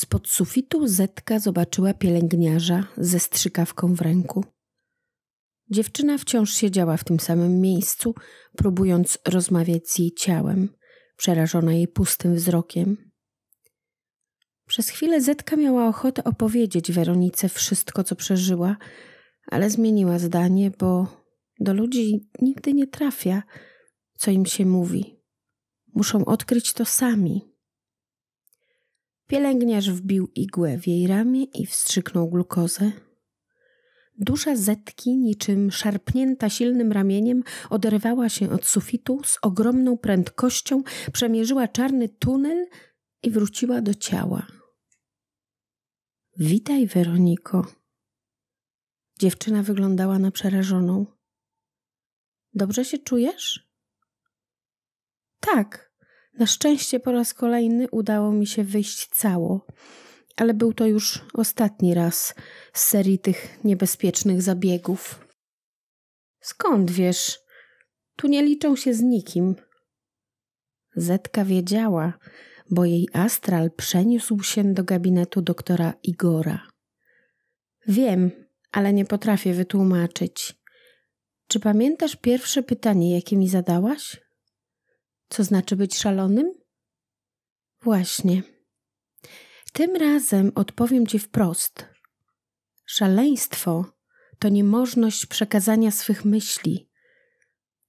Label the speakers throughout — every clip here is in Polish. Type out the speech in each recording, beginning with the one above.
Speaker 1: Spod sufitu Zetka zobaczyła pielęgniarza ze strzykawką w ręku. Dziewczyna wciąż siedziała w tym samym miejscu, próbując rozmawiać z jej ciałem, przerażona jej pustym wzrokiem. Przez chwilę Zetka miała ochotę opowiedzieć Weronice wszystko, co przeżyła, ale zmieniła zdanie, bo do ludzi nigdy nie trafia, co im się mówi. Muszą odkryć to sami. Pielęgniarz wbił igłę w jej ramię i wstrzyknął glukozę. Dusza Zetki, niczym szarpnięta silnym ramieniem, oderwała się od sufitu z ogromną prędkością, przemierzyła czarny tunel i wróciła do ciała. Witaj, Weroniko. Dziewczyna wyglądała na przerażoną. Dobrze się czujesz? Tak, na szczęście po raz kolejny udało mi się wyjść cało, ale był to już ostatni raz z serii tych niebezpiecznych zabiegów. Skąd wiesz? Tu nie liczą się z nikim. Zetka wiedziała, bo jej astral przeniósł się do gabinetu doktora Igora. Wiem, ale nie potrafię wytłumaczyć. Czy pamiętasz pierwsze pytanie, jakie mi zadałaś? Co znaczy być szalonym? Właśnie. Tym razem odpowiem ci wprost. Szaleństwo to niemożność przekazania swych myśli.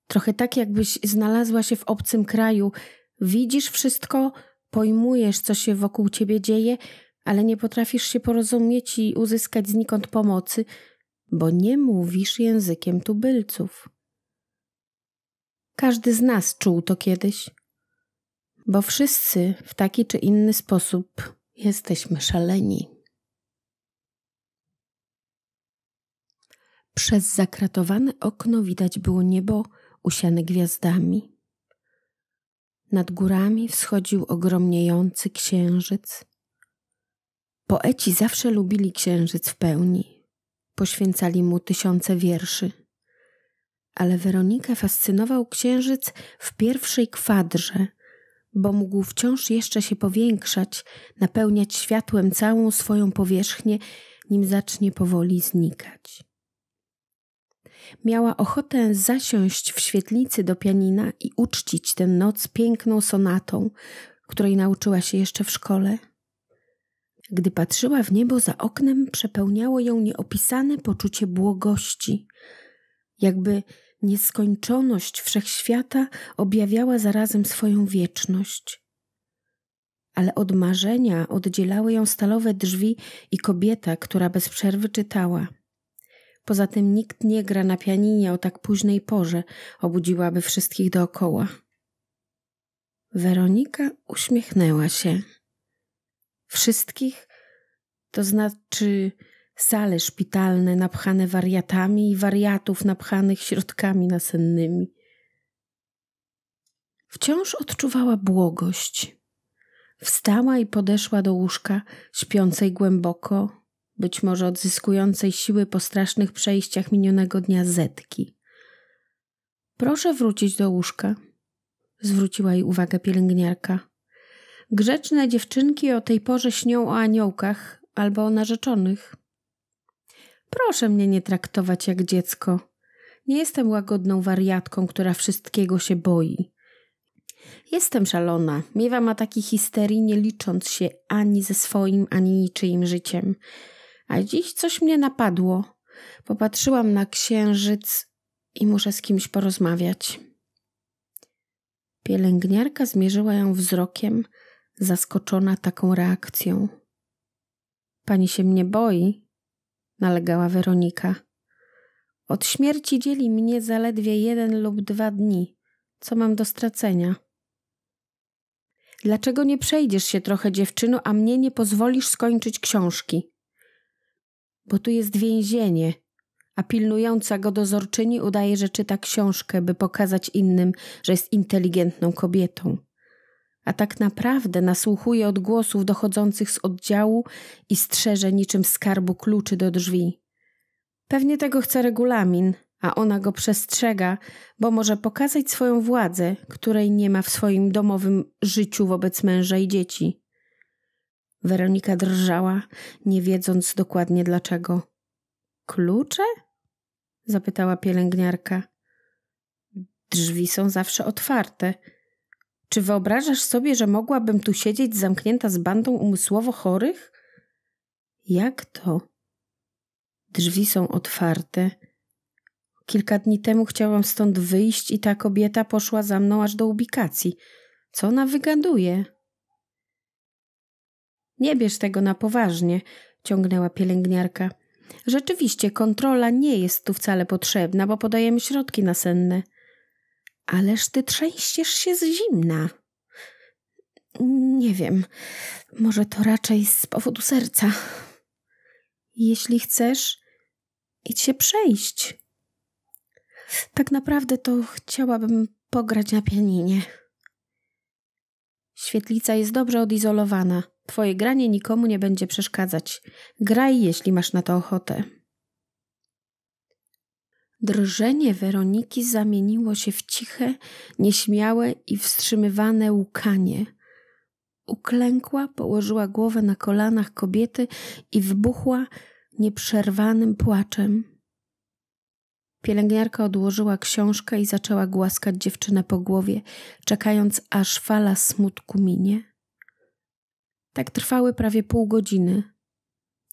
Speaker 1: Trochę tak, jakbyś znalazła się w obcym kraju, widzisz wszystko, pojmujesz, co się wokół ciebie dzieje, ale nie potrafisz się porozumieć i uzyskać znikąd pomocy, bo nie mówisz językiem tubylców. Każdy z nas czuł to kiedyś, bo wszyscy w taki czy inny sposób jesteśmy szaleni. Przez zakratowane okno widać było niebo usiane gwiazdami. Nad górami wschodził ogromniejący księżyc. Poeci zawsze lubili księżyc w pełni. Poświęcali mu tysiące wierszy ale Weronikę fascynował księżyc w pierwszej kwadrze, bo mógł wciąż jeszcze się powiększać, napełniać światłem całą swoją powierzchnię, nim zacznie powoli znikać. Miała ochotę zasiąść w świetlicy do pianina i uczcić tę noc piękną sonatą, której nauczyła się jeszcze w szkole. Gdy patrzyła w niebo za oknem, przepełniało ją nieopisane poczucie błogości, jakby Nieskończoność wszechświata objawiała zarazem swoją wieczność. Ale od marzenia oddzielały ją stalowe drzwi i kobieta, która bez przerwy czytała. Poza tym nikt nie gra na pianinie o tak późnej porze, obudziłaby wszystkich dookoła. Weronika uśmiechnęła się. Wszystkich, to znaczy sale szpitalne napchane wariatami i wariatów napchanych środkami nasennymi. Wciąż odczuwała błogość. Wstała i podeszła do łóżka, śpiącej głęboko, być może odzyskującej siły po strasznych przejściach minionego dnia Zetki. Proszę wrócić do łóżka, zwróciła jej uwagę pielęgniarka. Grzeczne dziewczynki o tej porze śnią o aniołkach albo o narzeczonych. Proszę mnie nie traktować jak dziecko. Nie jestem łagodną wariatką, która wszystkiego się boi. Jestem szalona. Miewam ataki histerii, nie licząc się ani ze swoim, ani niczyim życiem. A dziś coś mnie napadło. Popatrzyłam na księżyc i muszę z kimś porozmawiać. Pielęgniarka zmierzyła ją wzrokiem, zaskoczona taką reakcją. Pani się mnie boi, nalegała Weronika. Od śmierci dzieli mnie zaledwie jeden lub dwa dni. Co mam do stracenia? Dlaczego nie przejdziesz się trochę, dziewczyno, a mnie nie pozwolisz skończyć książki? Bo tu jest więzienie, a pilnująca go dozorczyni udaje, że czyta książkę, by pokazać innym, że jest inteligentną kobietą a tak naprawdę nasłuchuje odgłosów dochodzących z oddziału i strzeże niczym skarbu kluczy do drzwi. Pewnie tego chce regulamin, a ona go przestrzega, bo może pokazać swoją władzę, której nie ma w swoim domowym życiu wobec męża i dzieci. Weronika drżała, nie wiedząc dokładnie dlaczego. Klucze? zapytała pielęgniarka. Drzwi są zawsze otwarte czy wyobrażasz sobie, że mogłabym tu siedzieć zamknięta z bandą umysłowo chorych? Jak to? Drzwi są otwarte. Kilka dni temu chciałam stąd wyjść i ta kobieta poszła za mną aż do ubikacji. Co ona wygaduje? Nie bierz tego na poważnie, ciągnęła pielęgniarka. Rzeczywiście kontrola nie jest tu wcale potrzebna, bo podajemy środki nasenne. Ależ ty trzęściesz się z zimna. Nie wiem, może to raczej z powodu serca. Jeśli chcesz, idź się przejść. Tak naprawdę to chciałabym pograć na pianinie. Świetlica jest dobrze odizolowana. Twoje granie nikomu nie będzie przeszkadzać. Graj, jeśli masz na to ochotę. Drżenie Weroniki zamieniło się w ciche, nieśmiałe i wstrzymywane łkanie. Uklękła, położyła głowę na kolanach kobiety i wybuchła nieprzerwanym płaczem. Pielęgniarka odłożyła książkę i zaczęła głaskać dziewczynę po głowie, czekając aż fala smutku minie. Tak trwały prawie pół godziny.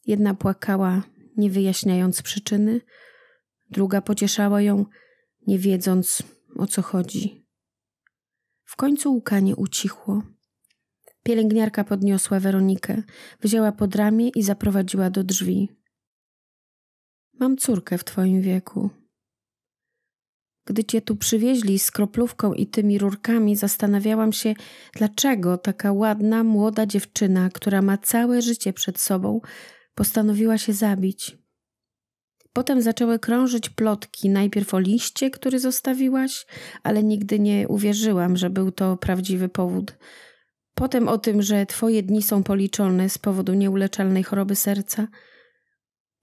Speaker 1: Jedna płakała, nie wyjaśniając przyczyny, Druga pocieszała ją, nie wiedząc o co chodzi. W końcu łkanie ucichło. Pielęgniarka podniosła Weronikę, wzięła pod ramię i zaprowadziła do drzwi. Mam córkę w twoim wieku. Gdy cię tu przywieźli z kroplówką i tymi rurkami, zastanawiałam się, dlaczego taka ładna, młoda dziewczyna, która ma całe życie przed sobą, postanowiła się zabić. Potem zaczęły krążyć plotki, najpierw o liście, który zostawiłaś, ale nigdy nie uwierzyłam, że był to prawdziwy powód. Potem o tym, że twoje dni są policzone z powodu nieuleczalnej choroby serca.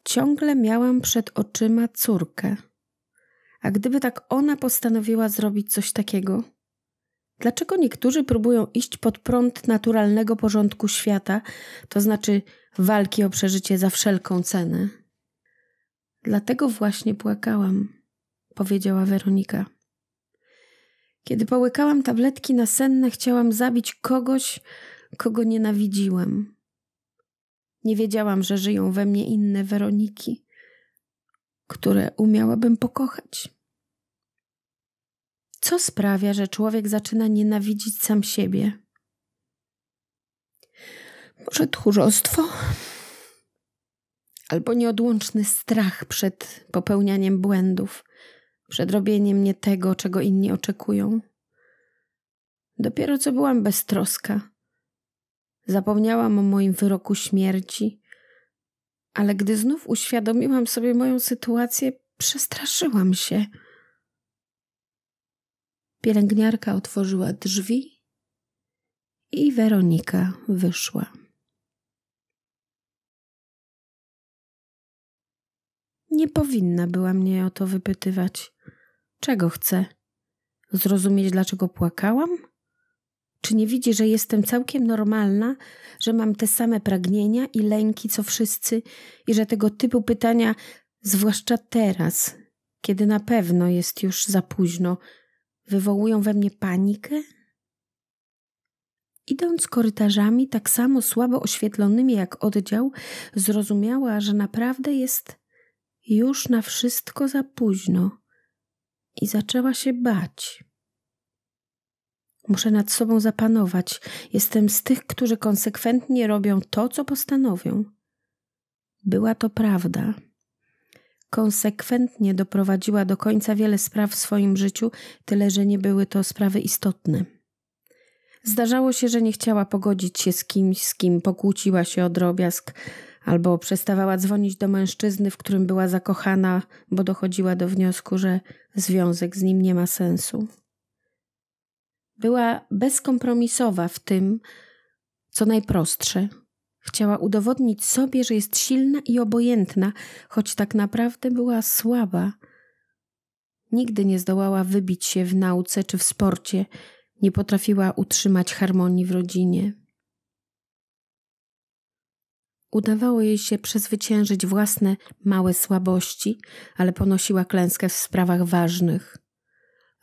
Speaker 1: Ciągle miałam przed oczyma córkę. A gdyby tak ona postanowiła zrobić coś takiego? Dlaczego niektórzy próbują iść pod prąd naturalnego porządku świata, to znaczy walki o przeżycie za wszelką cenę? Dlatego właśnie płakałam, powiedziała Weronika. Kiedy połykałam tabletki nasenne, chciałam zabić kogoś, kogo nienawidziłam. Nie wiedziałam, że żyją we mnie inne Weroniki, które umiałabym pokochać. Co sprawia, że człowiek zaczyna nienawidzić sam siebie? Może tchórzostwo? albo nieodłączny strach przed popełnianiem błędów, przed robieniem nie tego, czego inni oczekują. Dopiero co byłam beztroska. Zapomniałam o moim wyroku śmierci, ale gdy znów uświadomiłam sobie moją sytuację, przestraszyłam się. Pielęgniarka otworzyła drzwi i Weronika wyszła. Nie powinna była mnie o to wypytywać. Czego chcę? Zrozumieć, dlaczego płakałam? Czy nie widzi, że jestem całkiem normalna, że mam te same pragnienia i lęki co wszyscy i że tego typu pytania, zwłaszcza teraz, kiedy na pewno jest już za późno, wywołują we mnie panikę? Idąc korytarzami tak samo słabo oświetlonymi jak oddział, zrozumiała, że naprawdę jest już na wszystko za późno i zaczęła się bać. Muszę nad sobą zapanować. Jestem z tych, którzy konsekwentnie robią to, co postanowią. Była to prawda. Konsekwentnie doprowadziła do końca wiele spraw w swoim życiu, tyle że nie były to sprawy istotne. Zdarzało się, że nie chciała pogodzić się z kimś, z kim pokłóciła się o drobiazg, albo przestawała dzwonić do mężczyzny, w którym była zakochana, bo dochodziła do wniosku, że związek z nim nie ma sensu. Była bezkompromisowa w tym, co najprostsze. Chciała udowodnić sobie, że jest silna i obojętna, choć tak naprawdę była słaba. Nigdy nie zdołała wybić się w nauce czy w sporcie, nie potrafiła utrzymać harmonii w rodzinie. Udawało jej się przezwyciężyć własne małe słabości, ale ponosiła klęskę w sprawach ważnych.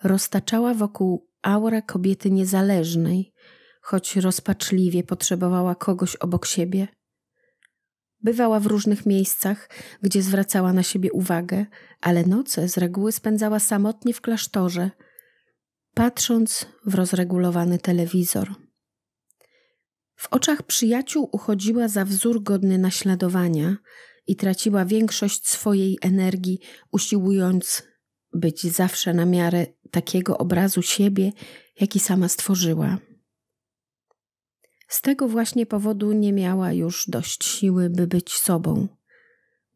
Speaker 1: Roztaczała wokół aura kobiety niezależnej, choć rozpaczliwie potrzebowała kogoś obok siebie. Bywała w różnych miejscach, gdzie zwracała na siebie uwagę, ale noce z reguły spędzała samotnie w klasztorze, patrząc w rozregulowany telewizor. W oczach przyjaciół uchodziła za wzór godny naśladowania i traciła większość swojej energii, usiłując być zawsze na miarę takiego obrazu siebie, jaki sama stworzyła. Z tego właśnie powodu nie miała już dość siły, by być sobą.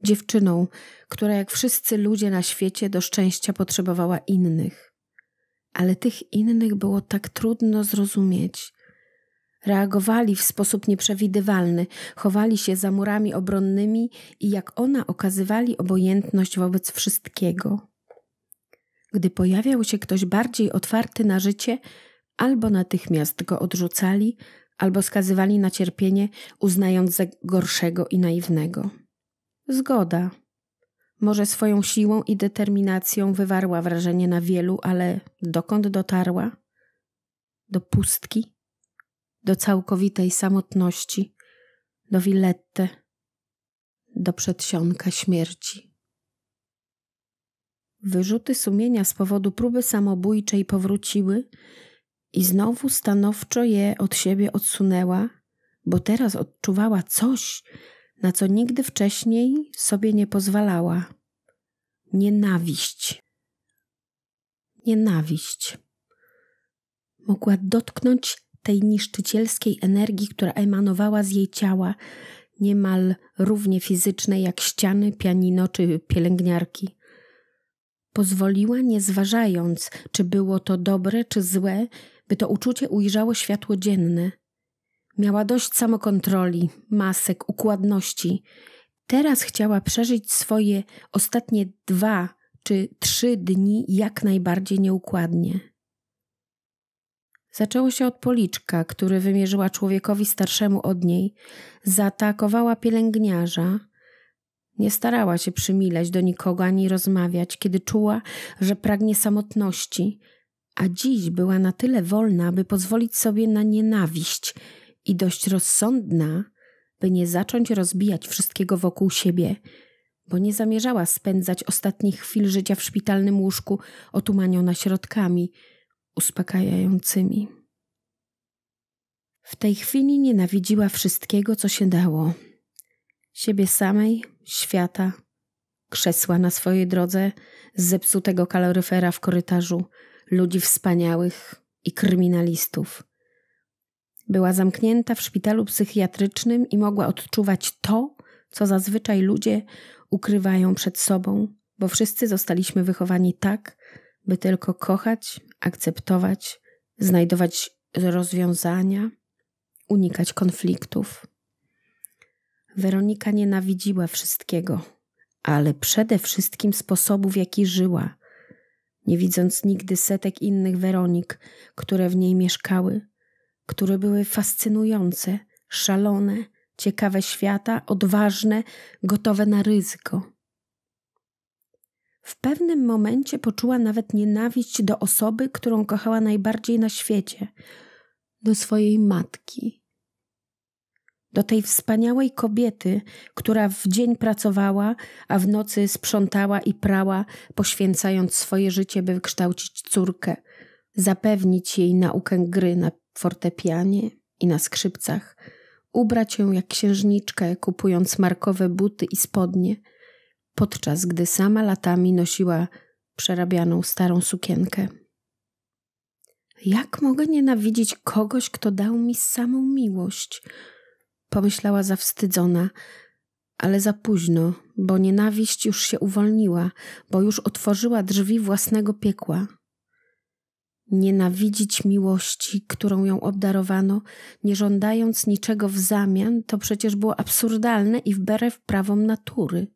Speaker 1: Dziewczyną, która jak wszyscy ludzie na świecie do szczęścia potrzebowała innych. Ale tych innych było tak trudno zrozumieć, Reagowali w sposób nieprzewidywalny, chowali się za murami obronnymi i jak ona okazywali obojętność wobec wszystkiego. Gdy pojawiał się ktoś bardziej otwarty na życie, albo natychmiast go odrzucali, albo skazywali na cierpienie, uznając za gorszego i naiwnego. Zgoda. Może swoją siłą i determinacją wywarła wrażenie na wielu, ale dokąd dotarła? Do pustki? do całkowitej samotności, do Willetty, do przedsionka śmierci. Wyrzuty sumienia z powodu próby samobójczej powróciły i znowu stanowczo je od siebie odsunęła, bo teraz odczuwała coś, na co nigdy wcześniej sobie nie pozwalała. Nienawiść. Nienawiść. Mogła dotknąć tej niszczycielskiej energii, która emanowała z jej ciała, niemal równie fizycznej jak ściany, pianino czy pielęgniarki. Pozwoliła, nie zważając, czy było to dobre czy złe, by to uczucie ujrzało światło dzienne. Miała dość samokontroli, masek, układności. Teraz chciała przeżyć swoje ostatnie dwa czy trzy dni jak najbardziej nieukładnie. Zaczęło się od policzka, który wymierzyła człowiekowi starszemu od niej, zaatakowała pielęgniarza. Nie starała się przymileć do nikogo ani rozmawiać, kiedy czuła, że pragnie samotności, a dziś była na tyle wolna, by pozwolić sobie na nienawiść i dość rozsądna, by nie zacząć rozbijać wszystkiego wokół siebie, bo nie zamierzała spędzać ostatnich chwil życia w szpitalnym łóżku otumaniona środkami – uspokajającymi. W tej chwili nienawidziła wszystkiego, co się dało: siebie samej, świata, krzesła na swojej drodze, zepsutego kaloryfera w korytarzu, ludzi wspaniałych i kryminalistów. Była zamknięta w szpitalu psychiatrycznym i mogła odczuwać to, co zazwyczaj ludzie ukrywają przed sobą, bo wszyscy zostaliśmy wychowani tak, by tylko kochać, akceptować, znajdować rozwiązania, unikać konfliktów. Weronika nienawidziła wszystkiego, ale przede wszystkim sposobu, w jaki żyła, nie widząc nigdy setek innych Weronik, które w niej mieszkały, które były fascynujące, szalone, ciekawe świata, odważne, gotowe na ryzyko. W pewnym momencie poczuła nawet nienawiść do osoby, którą kochała najbardziej na świecie do swojej matki. Do tej wspaniałej kobiety, która w dzień pracowała, a w nocy sprzątała i prała, poświęcając swoje życie, by wykształcić córkę, zapewnić jej naukę gry na fortepianie i na skrzypcach, ubrać ją jak księżniczkę, kupując markowe buty i spodnie – podczas gdy sama latami nosiła przerabianą starą sukienkę. Jak mogę nienawidzić kogoś, kto dał mi samą miłość? Pomyślała zawstydzona, ale za późno, bo nienawiść już się uwolniła, bo już otworzyła drzwi własnego piekła. Nienawidzić miłości, którą ją obdarowano, nie żądając niczego w zamian, to przecież było absurdalne i wbrew prawom natury.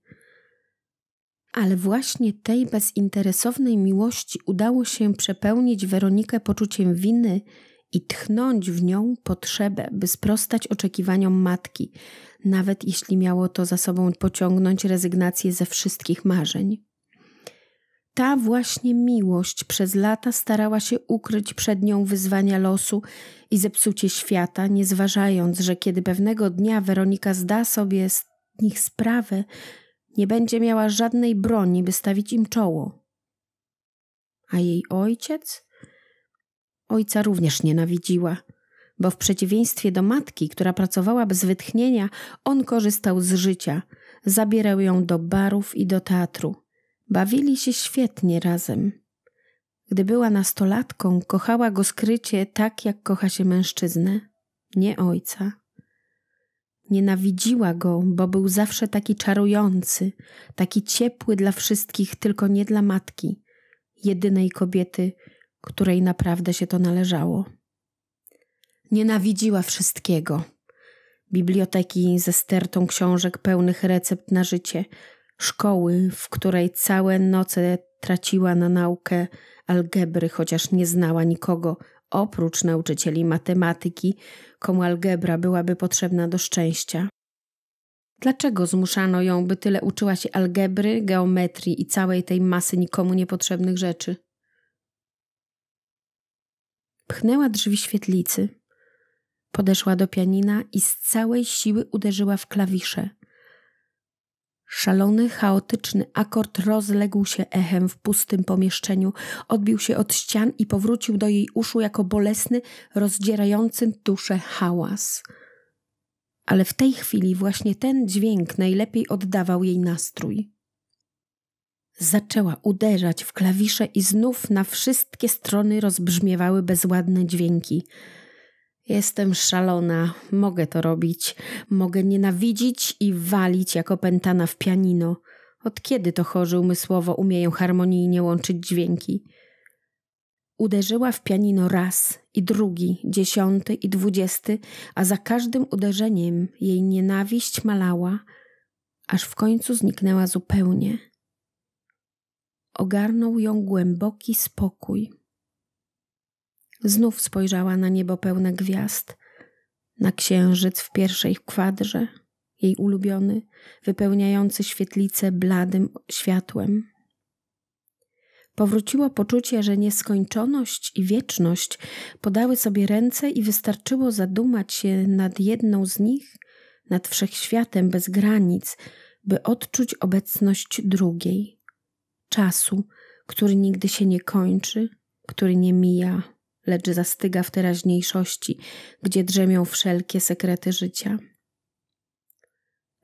Speaker 1: Ale właśnie tej bezinteresownej miłości udało się przepełnić Weronikę poczuciem winy i tchnąć w nią potrzebę, by sprostać oczekiwaniom matki, nawet jeśli miało to za sobą pociągnąć rezygnację ze wszystkich marzeń. Ta właśnie miłość przez lata starała się ukryć przed nią wyzwania losu i zepsucie świata, nie zważając, że kiedy pewnego dnia Weronika zda sobie z nich sprawę, nie będzie miała żadnej broni, by stawić im czoło. A jej ojciec? Ojca również nienawidziła, bo w przeciwieństwie do matki, która pracowała bez wytchnienia, on korzystał z życia, zabierał ją do barów i do teatru. Bawili się świetnie razem. Gdy była nastolatką, kochała go skrycie tak, jak kocha się mężczyznę, nie ojca. Nienawidziła go, bo był zawsze taki czarujący, taki ciepły dla wszystkich, tylko nie dla matki, jedynej kobiety, której naprawdę się to należało. Nienawidziła wszystkiego. Biblioteki ze stertą książek pełnych recept na życie, szkoły, w której całe noce traciła na naukę algebry, chociaż nie znała nikogo oprócz nauczycieli matematyki, komu algebra byłaby potrzebna do szczęścia. Dlaczego zmuszano ją, by tyle uczyła się algebry, geometrii i całej tej masy nikomu niepotrzebnych rzeczy? Pchnęła drzwi świetlicy, podeszła do pianina i z całej siły uderzyła w klawisze. Szalony, chaotyczny akord rozległ się echem w pustym pomieszczeniu, odbił się od ścian i powrócił do jej uszu jako bolesny, rozdzierający duszę hałas. Ale w tej chwili właśnie ten dźwięk najlepiej oddawał jej nastrój. Zaczęła uderzać w klawisze i znów na wszystkie strony rozbrzmiewały bezładne dźwięki. Jestem szalona, mogę to robić, mogę nienawidzić i walić jak opętana w pianino. Od kiedy to chorzy umysłowo umieją harmonijnie łączyć dźwięki? Uderzyła w pianino raz i drugi, dziesiąty i dwudziesty, a za każdym uderzeniem jej nienawiść malała, aż w końcu zniknęła zupełnie. Ogarnął ją głęboki spokój. Znów spojrzała na niebo pełne gwiazd, na księżyc w pierwszej kwadrze, jej ulubiony, wypełniający świetlicę bladym światłem. Powróciło poczucie, że nieskończoność i wieczność podały sobie ręce i wystarczyło zadumać się nad jedną z nich, nad wszechświatem bez granic, by odczuć obecność drugiej, czasu, który nigdy się nie kończy, który nie mija lecz zastyga w teraźniejszości, gdzie drzemią wszelkie sekrety życia.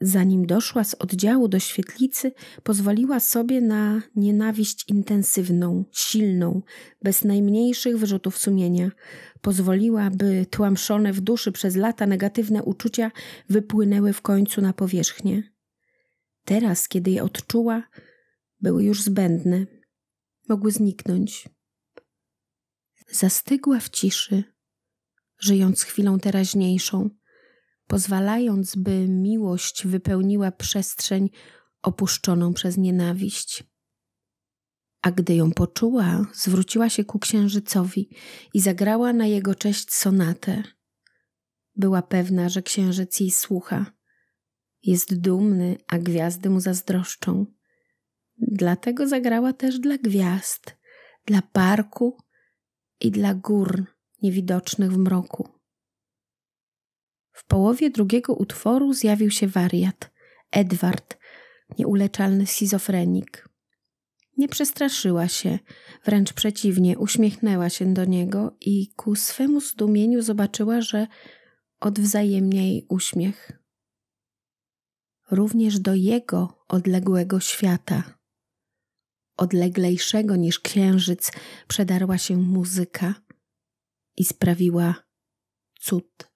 Speaker 1: Zanim doszła z oddziału do świetlicy, pozwoliła sobie na nienawiść intensywną, silną, bez najmniejszych wyrzutów sumienia. Pozwoliła, by tłamszone w duszy przez lata negatywne uczucia wypłynęły w końcu na powierzchnię. Teraz, kiedy je odczuła, były już zbędne. Mogły zniknąć. Zastygła w ciszy, żyjąc chwilą teraźniejszą, pozwalając, by miłość wypełniła przestrzeń opuszczoną przez nienawiść. A gdy ją poczuła, zwróciła się ku księżycowi i zagrała na jego cześć sonatę. Była pewna, że księżyc jej słucha. Jest dumny, a gwiazdy mu zazdroszczą. Dlatego zagrała też dla gwiazd, dla parku i dla gór niewidocznych w mroku. W połowie drugiego utworu zjawił się wariat, Edward, nieuleczalny schizofrenik. Nie przestraszyła się, wręcz przeciwnie, uśmiechnęła się do niego i ku swemu zdumieniu zobaczyła, że odwzajemnia jej uśmiech. Również do jego odległego świata odleglejszego niż księżyc, przedarła się muzyka i sprawiła cud.